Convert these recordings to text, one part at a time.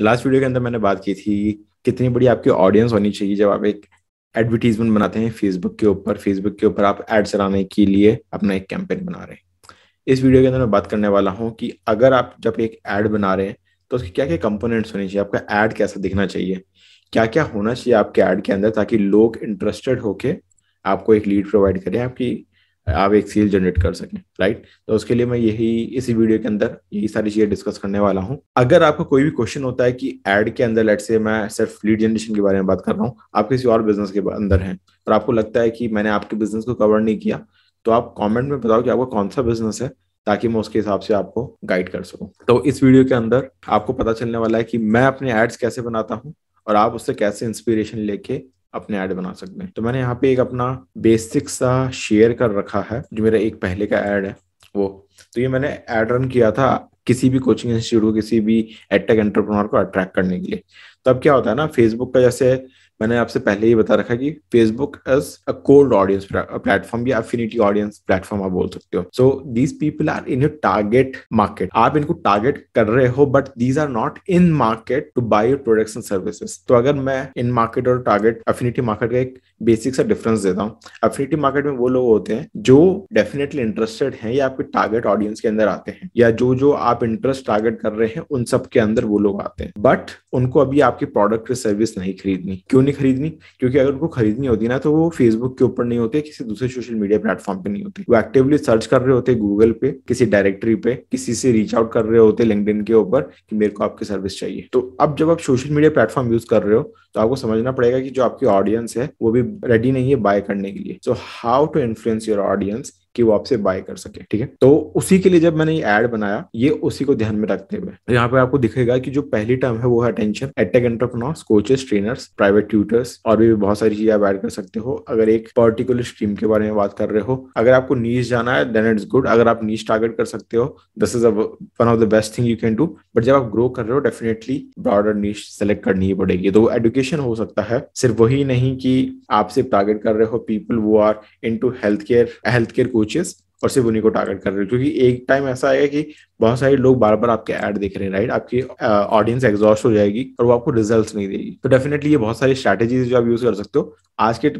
Last video के अंदर मैंने बात की थी कितनी बड़ी आपकी ऑडियंस होनी चाहिए जब आप एक एडवर्टीजमेंट बनाते हैं फेसबुक के ऊपर फेसबुक के ऊपर आप एड चलाने के लिए अपना एक कैंपेन बना रहे हैं इस वीडियो के अंदर मैं बात करने वाला हूँ कि अगर आप जब एक एड बना रहे हैं तो उसके क्या क्या कंपोनेंट्स होने चाहिए आपका एड कैसा दिखना चाहिए क्या क्या होना चाहिए आपके एड के अंदर ताकि लोग इंटरेस्टेड होके आपको एक लीड प्रोवाइड करें आपकी आप एक सील जनरेट कर सकें राइट तो उसके लिए मैं यही इसी वीडियो के अंदर यही सारी चीजें डिस्कस करने वाला हूं अगर आपको कोई भी क्वेश्चन होता है कि एड के अंदर लेट से मैं सिर्फ लीड जनरेशन के बारे में बात कर रहा हूँ आप किसी और बिजनेस के अंदर हैं और आपको लगता है कि मैंने आपके बिजनेस को कवर नहीं किया तो आप कॉमेंट में बताओ कि आपका कौन सा बिजनेस है ताकि मैं उसके हिसाब से आपको गाइड कर सकूं तो इस वीडियो के अंदर आपको पता चलने वाला है कि मैं अपने एड्स कैसे बनाता हूं और आप उससे कैसे इंस्पिरेशन लेके अपने ऐड बना सकते हैं तो मैंने यहाँ पे एक अपना बेसिक सा शेयर कर रखा है जो मेरा एक पहले का ऐड है वो तो ये मैंने ऐड रन किया था किसी भी कोचिंग इंस्टीट्यूट को किसी भी एडटेक एंटरप्रनोर को अट्रैक्ट करने के लिए तो अब क्या होता है ना फेसबुक का जैसे मैंने आपसे पहले ही बता रखा कि Facebook as a cold audience platform या अफिनिटी ऑडियंस प्लेटफॉर्म आप बोल सकते हो so these people are in target market आप इनको टारगेट कर रहे हो but these are not in market to buy your products and services तो अगर मैं इन मार्केट और टारगेट अफिनिटी मार्केट का एक बेसिक सा डिफरेंस देता हूँ अफिनिटी मार्केट में वो लोग होते हैं जो डेफिनेटली इंटरेस्टेड हैं या आपके टारगेट ऑडियंस के अंदर आते हैं या जो जो आप इंटरेस्ट टारगेट कर रहे हैं उन सब के अंदर वो लोग आते हैं बट उनको अभी आपकी प्रोडक्ट सर्विस नहीं खरीदनी क्यों नहीं नहीं खरीदनी क्योंकि अगर उनको खरीदनी होती ना तो वो फेसबुक के ऊपर नहीं होते किसी दूसरे सोशल मीडिया प्लेटफॉर्म पे नहीं होते वो एक्टिवली सर्च कर रहे होते गूगल पे किसी डायरेक्टरी पे किसी से रीच आउट कर रहे होते लिंकड के ऊपर कि मेरे को आपकी सर्विस चाहिए तो अब जब आप सोशल मीडिया प्लेटफॉर्म यूज कर रहे हो तो आपको समझना पड़ेगा कि जो आपकी ऑडियंस है वो भी रेडी नहीं है बाय करने के लिए so how to influence your audience कि वो आपसे बाय कर सके ठीक है तो उसी के लिए जब मैंने ये एड बनाया ये उसी को ध्यान में रखते हुए यहाँ पे आपको दिखेगा कि जो पहली टर्म है वो है attention edtech entrepreneurs coaches trainers private tutors और भी बहुत सारी चीजें आप एड कर सकते हो अगर एक पर्टिकुलर स्ट्रीम के बारे में बात कर रहे हो अगर आपको नीच जाना है देन इट्स गुड अगर आप नीच टारगेट कर सकते हो this is one of the best thing you can do but जब आप ग्रो कर रहे हो डेफिनेटली ब्रॉडर नीच सेलेक्ट करनी ही पड़ेगी तो एडुकेशन हो सकता है सिर्फ वही नहीं कि आप सिर्फ टारगेट कर रहे हो पीपल वो are in to health care health care coaches और सिर्फ उन्हीं को टारगेट कर रहे हो क्योंकि एक टाइम ऐसा आएगा कि बहुत सारे लोग बार बार आपके एड देख रहे हैं राइट आपकी ऑडियंस एग्जॉस्ट हो जाएगी और वो आपको रिजल्ट नहीं देगी तो डेफिनेटली ये बहुत सारी स्ट्रैटेजीज जो आप यूज कर सकते हो आज के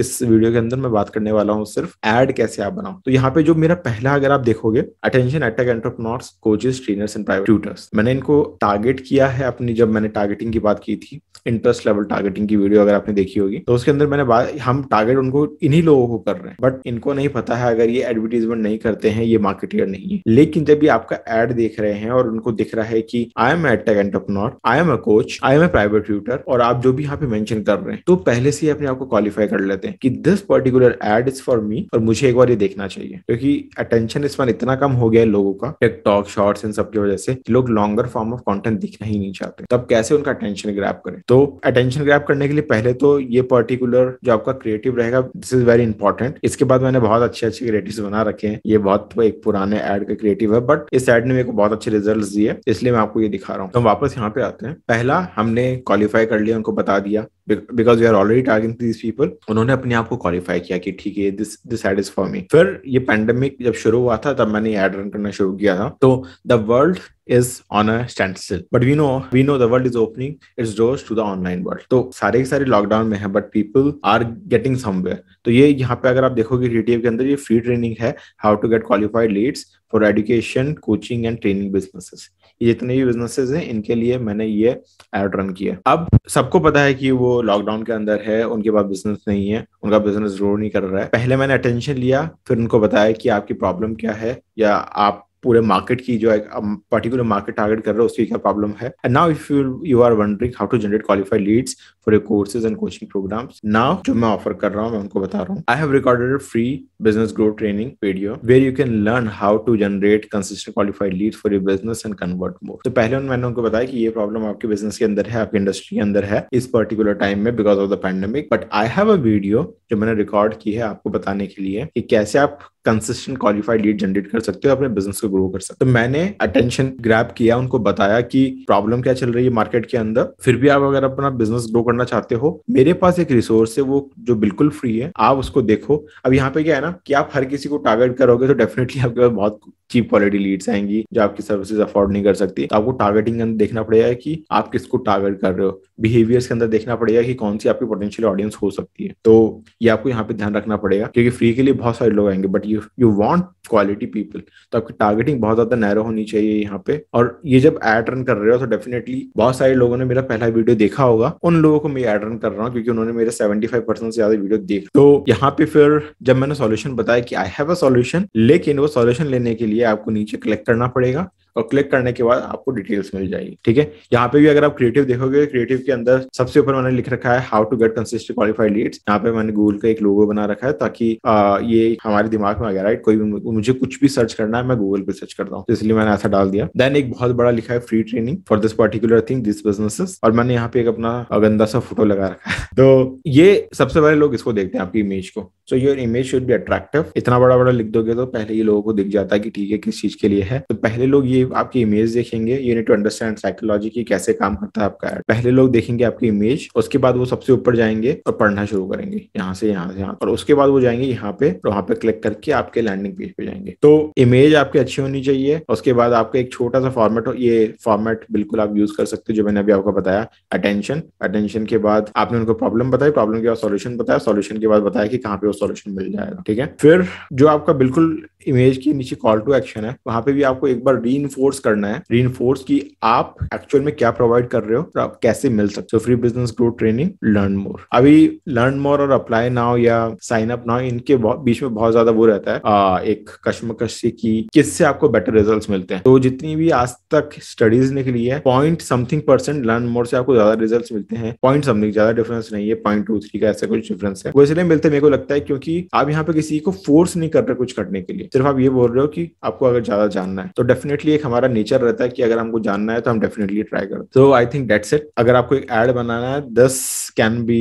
इस वीडियो के अंदर मैं बात करने वाला हूँ सिर्फ एड कैसे आप बनाओ तो यहाँ पे जो मेरा पहला अगर आप देखोगे attention edtech entrepreneurs coaches trainers and private tutors मैंने इनको टारगेट किया है अपनी जब मैंने टारगेटिंग की बात की थी इंटरेस्ट लेवल टारगेटिंग की वीडियो अगर आपने देखी होगी तो उसके अंदर मैंने हम टारगेट उनको इन्हीं लोगों को कर रहे हैं बट इनको नहीं पता है अगर ये एडवर्टीजमेंट नहीं करते हैं ये मार्केटियर नहीं है लेकिन जब ये आपका एड देख रहे हैं और उनको दिख रहा है कि I am edtech entrepreneur I am a coach I am a private tutor और आप जो भी यहाँ पे मेंशन कर रहे हैं तो पहले से ही अपने आप को क्वालिफाई कर लेते हैं कि this particular ad is for me और मुझे एक बार ये देखना चाहिए क्योंकि अटेंशन इस बार इतना कम हो गया है लोगों का टिकटॉक शॉर्ट्स इन सब की वजह से लोग लॉन्गर फॉर्म ऑफ कॉन्टेंट दिखना ही नहीं चाहते तब कैसे उनका अटेंशन ग्रैप करें तो अटेंशन ग्रैप करने के लिए पहले तो ये पर्टिकुलर जो आपका क्रिएटिव रहेगा दिस इज वेरी इंपॉर्टेंट इसके बाद मैंने बहुत अच्छे अच्छे क्रिएटिव बना रखे हैं ये बहुत एक पुराने एड का क्रिएटिव है बट इस सेट ने मेरे को बहुत अच्छे रिजल्ट दिए इसलिए मैं आपको ये दिखा रहा हूँ तो हम वापस यहाँ पे आते हैं पहला हमने क्वालिफाई कर लिया उनको बता दिया because you are already target these people उन्होंने अपने आप को क्वालिफाई किया कि ठीक है this this ad is for me फिर ये पैंडेमिक जब शुरू हुआ था तब मैंने एड रन करना शुरू किया था तो the world is on a standstill. But we know we know the world is opening its doors to the online world. तो सारे के सारे लॉकडाउन में है but people are getting somewhere तो ये यहाँ पे अगर आप देखोगे टीटीएफ के अंदर ये फ्री ट्रेनिंग है how to get qualified leads for education coaching and training businesses जितने भी बिजनेसेस हैं इनके लिए मैंने ये एड रन किया अब सबको पता है कि वो लॉकडाउन के अंदर है उनके पास बिजनेस नहीं है उनका बिजनेस ग्रो नहीं कर रहा है पहले मैंने अटेंशन लिया फिर उनको बताया कि आपकी प्रॉब्लम क्या है या आप पूरे मार्केट की जो एक पर्टिकुलर मार्केट टारगेट कर रहे हो उसकी क्या प्रॉब्लम है and now if you you are wondering how to generate qualified leads for your courses and coaching programs now जो मैं ऑफर कर रहा हूँ मैं उनको बता रहा हूँ I have recorded free business growth training video where you can learn how to generate consistent qualified lead for your business and convert more तो पहले मैंने उनको बताया कि ये प्रॉब्लम आपके बिजनेस के अंदर है आपके इंडस्ट्री के अंदर है इस पर्टिकुलर टाइम में because of the pandemic but I have a video जो मैंने रिकॉर्ड की है आपको बताने के लिए कि कैसे आप कंसिस्टेंट क्वालिफाइड लीड जनरेट कर सकते हो अपने बिजनेस को ग्रो कर सकते हो तो मैंने अटेंशन ग्रैप किया उनको बताया कि प्रॉब्लम क्या चल रही है मार्केट के अंदर फिर भी आप अगर अपना बिजनेस ग्रो करना चाहते हो मेरे पास एक रिसोर्स है वो जो बिल्कुल फ्री है आप उसको देखो अब यहाँ पे क्या है ना कि आप हर किसी को टारगेट करोगे तो डेफिनेटली आपके पास बहुत चीप क्वालिटी लीड्स आएंगी जो आपकी सर्विसेज अफोर्ड नहीं कर सकती तो आपको टारगेटिंग अंदर देखना पड़ेगा कि आप किसको टारगेट कर रहे हो बिहेवियर्स के अंदर देखना पड़ेगा कि कौन सी आपकी पोटेंशियल ऑडियंस हो सकती है तो ये आपको यहाँ पे ध्यान रखना पड़ेगा क्योंकि फ्री के लिए बहुत सारे लोग आएंगे but you you want quality people तो आपकी टारगेटिंग बहुत ज्यादा नैरो होनी चाहिए यहाँ पे और ये जब एड रन कर रहे हो तो डेफिनेटली बहुत सारे लोगों ने मेरा पहला वीडियो देखा होगा उन लोगों को मैं एड रन कर रहा हूँ क्योंकि उन्होंने मेरे सेवेंटी परसेंट से ज्यादा वीडियो देख तो यहाँ पे फिर जब मैंने सोल्यूशन बताया कि आई हैव अ सोल्यूशन लेकिन वो सोल्यूशन लेने के लिए आपको नीचे क्लिक करना पड़ेगा और क्लिक करने के बाद आपको डिटेल्स मिल जाएगी ठीक है यहाँ पे भी अगर आप क्रिएटिव देखोगे क्रिएटिव के अंदर सबसे ऊपर मैंने लिख रखा है how to get consistent qualified leads यहाँ पे मैंने गूगल का एक लोगो बना रखा है ताकि आ, ये हमारे दिमाग में आ गया राइट कोई भी मुझे कुछ भी सर्च करना है मैं गूगल पे सर्च करता हूँ तो इसलिए मैंने ऐसा डाल दिया देन एक बहुत बड़ा लिखा है free training for this particular thing this business और मैंने यहाँ पे एक अपना गंदा सा फोटो लगा रखा है तो ये सबसे पहले लोग इसको देखते हैं आपकी इमेज को so your image should be attractive इतना बड़ा बड़ा लिख दोगे तो पहले ये लोगों को दिख जाता है कि ठीक है किस चीज के लिए है तो पहले लोग ये देखेंगे आपकी इमेज देखेंगे you need to understand psychology की कैसे काम करता है आपका एड पहले लोग देखेंगे आपकी इमेज उसके बाद वो सबसे ऊपर जाएंगे और पढ़ना शुरू करेंगे यहाँ से यहाँ से यहाँ और उसके बाद वो जाएंगे यहाँ पे और वहाँ पे क्लिक करके आपके लैंडिंग पेज पे जाएंगे तो इमेज आपकी अच्छी होनी चाहिए उसके बाद आपका एक छोटा सा फॉर्मेट ये फॉर्मेट बिल्कुल आप यूज कर सकते हो जो मैंने अभी आपको बताया अटेंशन अटेंशन के बाद आपने उनको प्रॉब्लम बताई प्रॉब्लम के बाद सोल्यूशन बताया सोल्यूशन के बाद बताया कि कहाँ पे वो सोल्यूशन मिल जाएगा ठीक है फिर जो आपका बिल्कुल इमेज के नीचे कॉल टू एक्शन है वहां पे भी आपको एक बार री रीइनफोर्स करना है रीइनफोर्स कि आप एक्चुअल में क्या प्रोवाइड कर रहे हो और तो आप कैसे मिल सकते हो free business growth training learn more अभी लर्न मोर और अप्लाई नाउ या साइन अप नाउ इनके बीच में बहुत ज्यादा वो रहता है आ, एक कश्मकश की किससे आपको बेटर रिजल्ट मिलते हैं तो जितनी भी आज तक स्टडीज निकली है point something percent learn more से आपको ज्यादा रिजल्ट मिलते हैं पॉइंट समथिंग ज्यादा डिफरेंस नहीं है पॉइंट टू थ्री का ऐसा कुछ डिफरेंस है वो इसलिए मिलते मेरे को लगता है क्योंकि आप यहाँ पे किसी को फोर्स नहीं कर रहे कुछ करने के लिए सिर्फ आप ये बोल रहे हो कि आपको अगर ज्यादा जानना है तो डेफिनेटली एक हमारा नेचर रहता है कि अगर हमको जानना है तो हम डेफिनेटली ट्राई करते तो आई थिंक डेट्स इट अगर आपको एक एड बनाना है दस कैन बी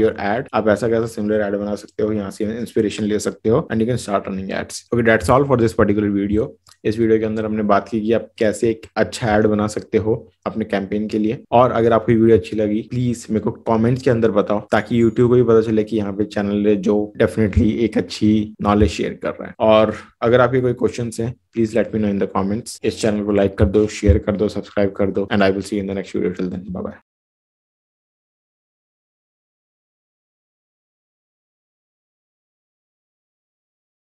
योर एड आप ऐसा कैसा सिमिलर एड बना सकते हो यहाँ से इंस्पिरेशन ले सकते हो and you can start running ads okay that's all for this particular video इस वीडियो के अंदर हमने बात की कि आप कैसे एक अच्छा एड बना सकते हो अपने कैंपेन के लिए और अगर आपको ये वीडियो अच्छी लगी प्लीज मेरे को कमेंट्स के अंदर बताओ ताकि यूट्यूब को भी पता चले कि यहाँ पे चैनल है जो डेफिनेटली एक अच्छी नॉलेज शेयर कर रहा है और अगर आपके कोई क्वेश्चन हैं please let me know in the comments इस चैनल को लाइक कर दो शेयर कर दो सब्सक्राइब कर दो and I will see in the next video till then bye